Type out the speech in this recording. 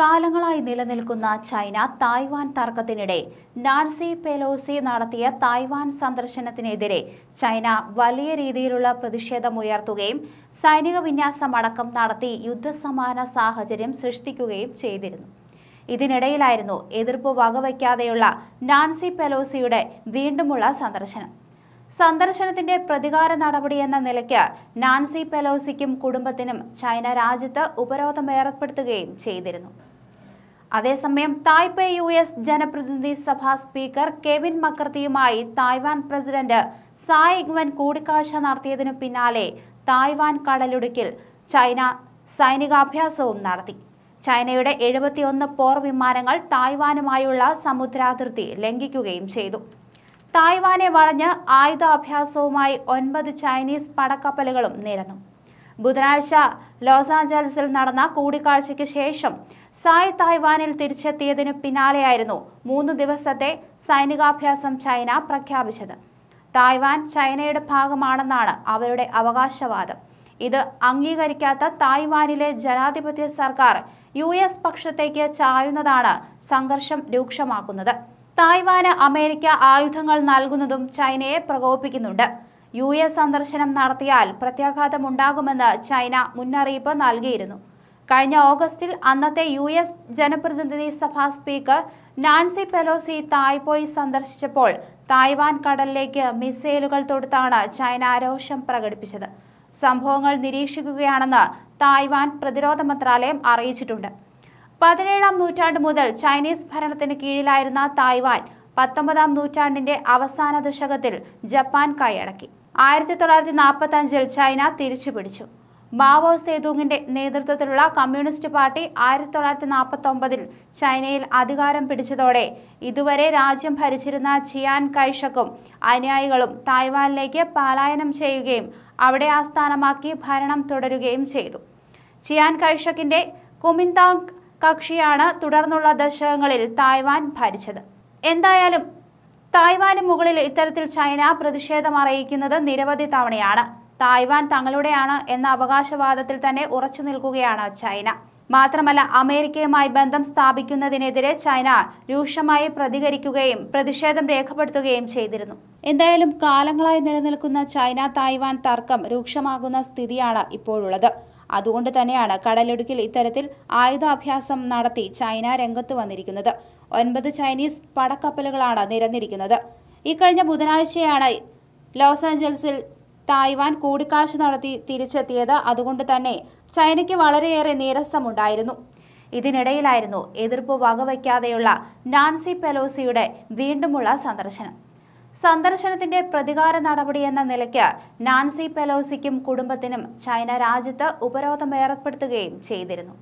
കാലങ്ങളായി നിലനിൽക്കുന്ന China Taiwan തർക്കത്തിനിടെ നാൻസി പെലോസി നടത്തിയ തായ്വാൻ സന്ദർശനത്തിനെതിരെ ചൈന വലിയ രീതിയിലുള്ള പ്രതിഷേധമുയർത്തുകയും സൈനിക വിന്യാസം നടത്തി യുദ്ധസമാന സാഹചര്യം സൃഷ്ടിക്കുകയും ചെയ്തിരുന്നു ഇതിനിടയിലായിരുന്നു എതിർപ്പ് വകവയ്ക്കാതെയുള്ള നാൻസി പെലോസിയുടെ വീണ്ടുമുള്ള സന്ദർശനം സന്ദർശനത്തിന്റെ പ്രതികാര എന്ന നിലയ്ക്ക് നാൻസി പെലോസിക്കും കുടുംബത്തിനും ചൈന രാജ്യത്ത് ഉപരോധം ഏർപ്പെടുത്തുകയും ചെയ്തിരുന്നു അതേസമയം തായ്പേ യു എസ് ജനപ്രതിനിധി സഭാ സ്പീക്കർ കെവിൻ മക്രതിയുമായി തായ്വാൻ പ്രസിഡന്റ് സായ് ഇഗ്വൻ കൂടിക്കാഴ്ച നടത്തിയതിനു പിന്നാലെ തായ്വാൻ കടലിടുക്കിൽ ചൈന സൈനികാഭ്യാസവും നടത്തി ചൈനയുടെ എഴുപത്തിയൊന്ന് പോർ വിമാനങ്ങൾ തായ്വാനുമായുള്ള സമുദ്രാതിർത്തി ലംഘിക്കുകയും ചെയ്തു തായ്വാനെ വളഞ്ഞ് ആയുധാഭ്യാസവുമായി ഒൻപത് ചൈനീസ് പടക്കപ്പലുകളും നേരുന്നു ബുധനാഴ്ച ലോസ് ആഞ്ചലസിൽ നടന്ന കൂടിക്കാഴ്ചയ്ക്ക് ശേഷം സായ് തായ്വാനിൽ തിരിച്ചെത്തിയതിനു പിന്നാലെയായിരുന്നു മൂന്ന് ദിവസത്തെ സൈനികാഭ്യാസം ചൈന പ്രഖ്യാപിച്ചത് തായ്വാൻ ചൈനയുടെ ഭാഗമാണെന്നാണ് അവരുടെ അവകാശവാദം ഇത് അംഗീകരിക്കാത്ത തായ്വാനിലെ ജനാധിപത്യ സർക്കാർ യു എസ് പക്ഷത്തേക്ക് ചായുന്നതാണ് സംഘർഷം രൂക്ഷമാക്കുന്നത് തായ്വാന് അമേരിക്ക ആയുധങ്ങൾ നൽകുന്നതും ചൈനയെ പ്രകോപിപ്പിക്കുന്നുണ്ട് യു എസ് സന്ദർശനം നടത്തിയാൽ പ്രത്യാഘാതമുണ്ടാകുമെന്ന് ചൈന മുന്നറിയിപ്പ് നൽകിയിരുന്നു കഴിഞ്ഞ ഓഗസ്റ്റിൽ അന്നത്തെ യു എസ് ജനപ്രതിനിധി സഭാ സ്പീക്കർ നാൻസി പെലോസി തായ്പോയി സന്ദർശിച്ചപ്പോൾ തായ്വാൻ കടലിലേക്ക് മിസൈലുകൾ തൊടുത്താണ് ചൈന രോഷം പ്രകടിപ്പിച്ചത് സംഭവങ്ങൾ നിരീക്ഷിക്കുകയാണെന്ന് തായ്വാൻ പ്രതിരോധ മന്ത്രാലയം അറിയിച്ചിട്ടുണ്ട് പതിനേഴാം നൂറ്റാണ്ട് മുതൽ ചൈനീസ് ഭരണത്തിന് കീഴിലായിരുന്ന തായ്വാൻ പത്തൊമ്പതാം നൂറ്റാണ്ടിന്റെ അവസാന ദശകത്തിൽ ജപ്പാൻ കൈയടക്കി ആയിരത്തി തൊള്ളായിരത്തി നാൽപ്പത്തി അഞ്ചിൽ ചൈന തിരിച്ചുപിടിച്ചു മാവോ സേതുങ്ങിന്റെ നേതൃത്വത്തിലുള്ള കമ്മ്യൂണിസ്റ്റ് പാർട്ടി ആയിരത്തി തൊള്ളായിരത്തി നാൽപ്പത്തി ഒമ്പതിൽ ചൈനയിൽ അധികാരം പിടിച്ചതോടെ ഇതുവരെ രാജ്യം ഭരിച്ചിരുന്ന ചിയാൻ കൈഷക്കും അനുയായികളും തായ്വാനിലേക്ക് പലായനം ചെയ്യുകയും അവിടെ ആസ്ഥാനമാക്കി ഭരണം തുടരുകയും ചെയ്തു ചിയാൻ കൈഷക്കിന്റെ കുമിന്താങ് കക്ഷിയാണ് തുടർന്നുള്ള ദശകങ്ങളിൽ തായ്വാൻ ഭരിച്ചത് എന്തായാലും തായ്വാന് മുകളിൽ ഇത്തരത്തിൽ ചൈന പ്രതിഷേധം അറിയിക്കുന്നത് നിരവധി തവണയാണ് തായ്വാൻ തങ്ങളുടെയാണ് എന്ന അവകാശവാദത്തിൽ തന്നെ ഉറച്ചു നിൽക്കുകയാണ് ചൈന മാത്രമല്ല അമേരിക്കയുമായി ബന്ധം സ്ഥാപിക്കുന്നതിനെതിരെ ചൈന രൂക്ഷമായി പ്രതികരിക്കുകയും പ്രതിഷേധം രേഖപ്പെടുത്തുകയും ചെയ്തിരുന്നു എന്തായാലും കാലങ്ങളായി നിലനിൽക്കുന്ന ചൈന തായ്വാൻ തർക്കം രൂക്ഷമാകുന്ന സ്ഥിതിയാണ് ഇപ്പോഴുള്ളത് അതുകൊണ്ട് തന്നെയാണ് കടലിടുക്കിൽ ഇത്തരത്തിൽ ആയുധാഭ്യാസം നടത്തി ചൈന രംഗത്ത് വന്നിരിക്കുന്നത് ഒൻപത് ചൈനീസ് പടക്കപ്പലുകളാണ് നിരന്നിരിക്കുന്നത് ഇക്കഴിഞ്ഞ ബുധനാഴ്ചയാണ് ലോസ് ആഞ്ചൽസിൽ തായ്വാൻ കൂടിക്കാഴ്ച നടത്തി തിരിച്ചെത്തിയത് അതുകൊണ്ട് തന്നെ ചൈനയ്ക്ക് വളരെയേറെ നീരസമുണ്ടായിരുന്നു ഇതിനിടയിലായിരുന്നു എതിർപ്പ് വകവയ്ക്കാതെയുള്ള നാൻസി പെലോസിയുടെ വീണ്ടുമുള്ള സന്ദർശനം സന്ദർശനത്തിന്റെ പ്രതികാര എന്ന നിലയ്ക്ക് നാൻസി പെലോസിക്കും കുടുംബത്തിനും ചൈന രാജ്യത്ത് ഉപരോധം ഏർപ്പെടുത്തുകയും ചെയ്തിരുന്നു